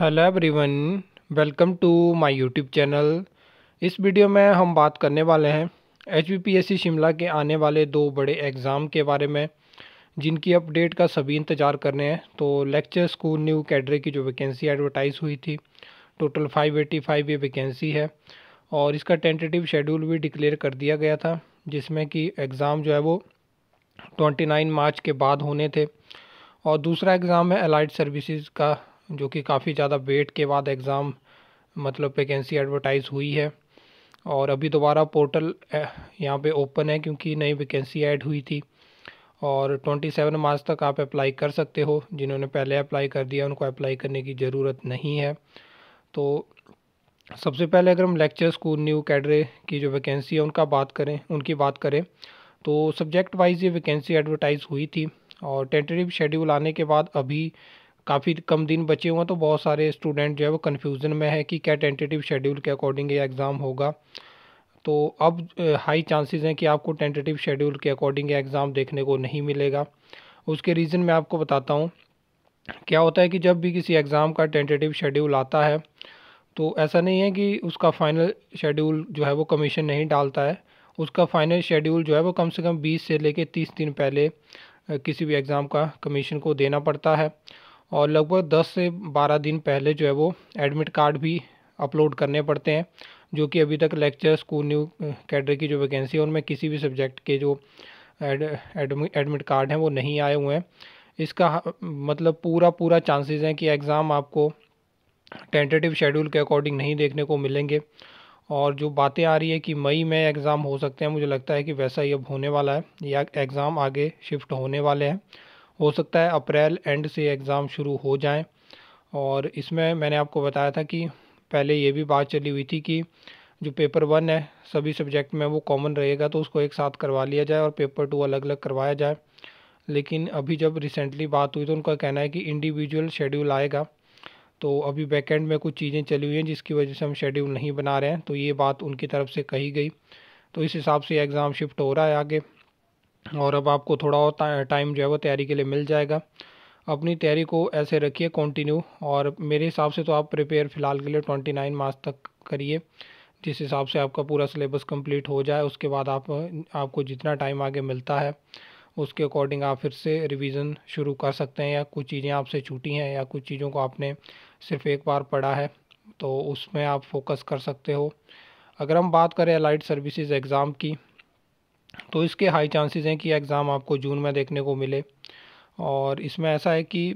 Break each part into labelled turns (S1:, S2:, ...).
S1: hello everyone welcome to my YouTube channel इस video में हम बात करने वाले हैं एच शिमला के आने वाले दो बड़े एग्ज़ाम के बारे में जिनकी अपडेट का सभी इंतज़ार कर रहे हैं तो लेक्चर स्कूल न्यू कैडरे की जो वैकेंसी एडवर्टाइज़ हुई थी टोटल 585 ये वैकेंसी है और इसका टेंटेटिव शेड्यूल भी डिक्लेयर कर दिया गया था जिसमें कि एग्ज़ाम जो है वो 29 मार्च के बाद होने थे और दूसरा एग्ज़ाम है अलाइड सर्विसेज का जो कि काफ़ी ज़्यादा वेट के बाद एग्ज़ाम मतलब वैकेंसी एडवर्टाइज़ हुई है और अभी दोबारा पोर्टल यहाँ पे ओपन है क्योंकि नई वैकेंसी ऐड हुई थी और 27 मार्च तक आप अप्लाई कर सकते हो जिन्होंने पहले अप्लाई कर दिया उनको अप्लाई करने की ज़रूरत नहीं है तो सबसे पहले अगर हम लेक्चर स्कूल न्यू कैडरे की जो वैकेंसी है उनका बात करें उनकी बात करें तो सब्जेक्ट वाइज ये वैकेंसी एडवर्टाइज़ हुई थी और टेंटेटिव शेड्यूल आने के बाद अभी काफ़ी कम दिन बचे हुए हैं तो बहुत सारे स्टूडेंट जो है वो कन्फ्यूज़न में है कि क्या टेंटेटिव शेड्यूल के अकॉर्डिंग ये एग्ज़ाम होगा तो अब हाई चांसेस हैं कि आपको टेंटेटिव शेड्यूल के अकॉर्डिंग ये एग्ज़ाम देखने को नहीं मिलेगा उसके रीज़न मैं आपको बताता हूँ क्या होता है कि जब भी किसी एग्ज़ाम का टेंटेटिव शेड्यूल आता है तो ऐसा नहीं है कि उसका फ़ाइनल शेड्यूल जो है वो कमीशन नहीं डालता है उसका फ़ाइनल शेड्यूल जो है वो कम से कम 20 से लेके 30 दिन पहले किसी भी एग्ज़ाम का कमीशन को देना पड़ता है और लगभग 10 से 12 दिन पहले जो है वो एडमिट कार्ड भी अपलोड करने पड़ते हैं जो कि अभी तक लेक्चर स्कूल न्यू कैडर की जो वैकेंसी है उनमें किसी भी सब्जेक्ट के जो एड, एडमिट कार्ड हैं वो नहीं आए हुए हैं इसका मतलब पूरा पूरा चांसेस हैं कि एग्ज़ाम आपको टेंटेटिव शेड्यूल के अकॉर्डिंग नहीं देखने को मिलेंगे और जो बातें आ रही है कि मई में एग्ज़ाम हो सकते हैं मुझे लगता है कि वैसा ही अब होने वाला है या एग्ज़ाम आगे शिफ्ट होने वाले हैं हो सकता है अप्रैल एंड से एग्ज़ाम शुरू हो जाएं और इसमें मैंने आपको बताया था कि पहले ये भी बात चली हुई थी कि जो पेपर वन है सभी सब्जेक्ट में वो कॉमन रहेगा तो उसको एक साथ करवा लिया जाए और पेपर टू अलग अलग करवाया जाए लेकिन अभी जब रिसेंटली बात हुई तो उनका कहना है कि इंडिविजुअल शेड्यूल आएगा तो अभी बैकेंड में कुछ चीज़ें चली हुई हैं जिसकी वजह से हम शेड्यूल नहीं बना रहे हैं तो ये बात उनकी तरफ से कही गई तो इस हिसाब से एग्ज़ाम शिफ्ट हो रहा है आगे और अब आपको थोड़ा और टाइम जो है वो तैयारी के लिए मिल जाएगा अपनी तैयारी को ऐसे रखिए कंटिन्यू और मेरे हिसाब से तो आप प्रिपेयर फ़िलहाल के लिए ट्वेंटी नाइन मार्च तक करिए जिस हिसाब से आपका पूरा सिलेबस कंप्लीट हो जाए उसके बाद आप आपको जितना टाइम आगे मिलता है उसके अकॉर्डिंग आप फिर से रिवीजन शुरू कर सकते हैं या कुछ चीज़ें आपसे छूटी हैं या कुछ चीज़ों को आपने सिर्फ एक बार पढ़ा है तो उसमें आप फोकस कर सकते हो अगर हम बात करें अलाइड सर्विसेज एग्ज़ाम की तो इसके हाई चांसेस हैं कि एग्ज़ाम आपको जून में देखने को मिले और इसमें ऐसा है कि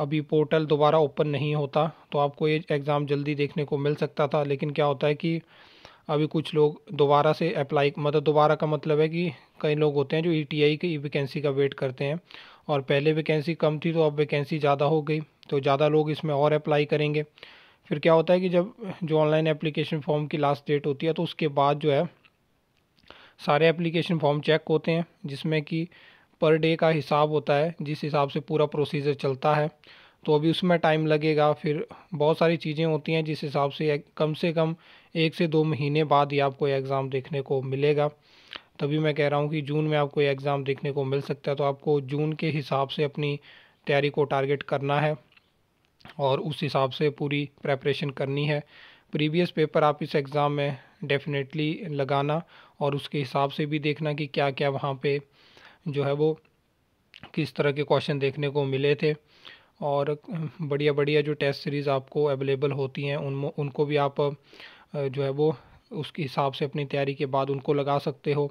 S1: अभी पोर्टल दोबारा ओपन नहीं होता तो आपको ये एग्ज़ाम जल्दी देखने को मिल सकता था लेकिन क्या होता है कि अभी कुछ लोग दोबारा से अप्लाई मतलब दोबारा का मतलब है कि कई लोग होते हैं जो ई e की वैकेंसी का वेट करते हैं और पहले वैकेंसी कम थी तो अब वैकेंसी ज़्यादा हो गई तो ज़्यादा लोग इसमें और अप्लाई करेंगे फिर क्या होता है कि जब जो ऑनलाइन एप्लीकेशन फॉर्म की लास्ट डेट होती है तो उसके बाद जो है सारे एप्लीकेशन फॉर्म चेक होते हैं जिसमें कि पर डे का हिसाब होता है जिस हिसाब से पूरा प्रोसीजर चलता है तो अभी उसमें टाइम लगेगा फिर बहुत सारी चीज़ें होती हैं जिस हिसाब से कम से कम एक से दो महीने बाद ही आपको एग्ज़ाम देखने को मिलेगा तभी मैं कह रहा हूँ कि जून में आपको एग्ज़ाम देखने को मिल सकता है तो आपको जून के हिसाब से अपनी तैयारी को टारगेट करना है और उस हिसाब से पूरी प्रेपरेशन करनी है प्रीवियस पेपर आप इस एग्ज़ाम में डेफिनेटली लगाना और उसके हिसाब से भी देखना कि क्या क्या वहाँ पे जो है वो किस तरह के क्वेश्चन देखने को मिले थे और बढ़िया बढ़िया जो टेस्ट सीरीज़ आपको अवेलेबल होती हैं उन उनको भी आप जो है वो उसके हिसाब से अपनी तैयारी के बाद उनको लगा सकते हो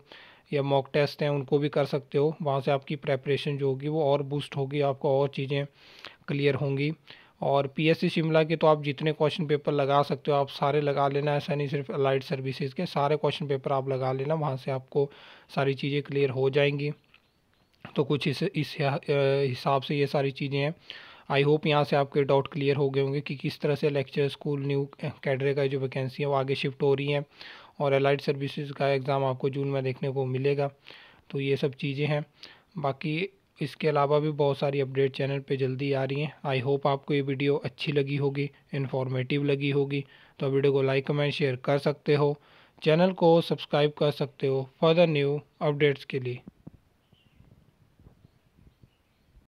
S1: या मॉक टेस्ट हैं उनको भी कर सकते हो वहाँ से आपकी प्रेपरेशन जो होगी वो और बूस्ट होगी आपको और चीज़ें क्लियर होंगी और पीएससी शिमला के तो आप जितने क्वेश्चन पेपर लगा सकते हो आप सारे लगा लेना ऐसा नहीं सिर्फ अलाइड सर्विसेज के सारे क्वेश्चन पेपर आप लगा लेना वहाँ से आपको सारी चीज़ें क्लियर हो जाएंगी तो कुछ इस इस हिसाब से ये सारी चीज़ें हैं आई होप यहाँ से आपके डाउट क्लियर हो गए होंगे कि किस तरह से लेक्चर स्कूल न्यू कैडरे का जो वैकेंसी है वो आगे शिफ्ट हो रही है और एलाइड सर्विसेज का एग्ज़ाम आपको जून में देखने को मिलेगा तो ये सब चीज़ें हैं बाकी इसके अलावा भी बहुत सारी अपडेट चैनल पे जल्दी आ रही हैं आई होप आपको ये वीडियो अच्छी लगी होगी इन्फॉर्मेटिव लगी होगी तो वीडियो को लाइक कमेंट शेयर कर सकते हो चैनल को सब्सक्राइब कर सकते हो फर्दर न्यू अपडेट्स के लिए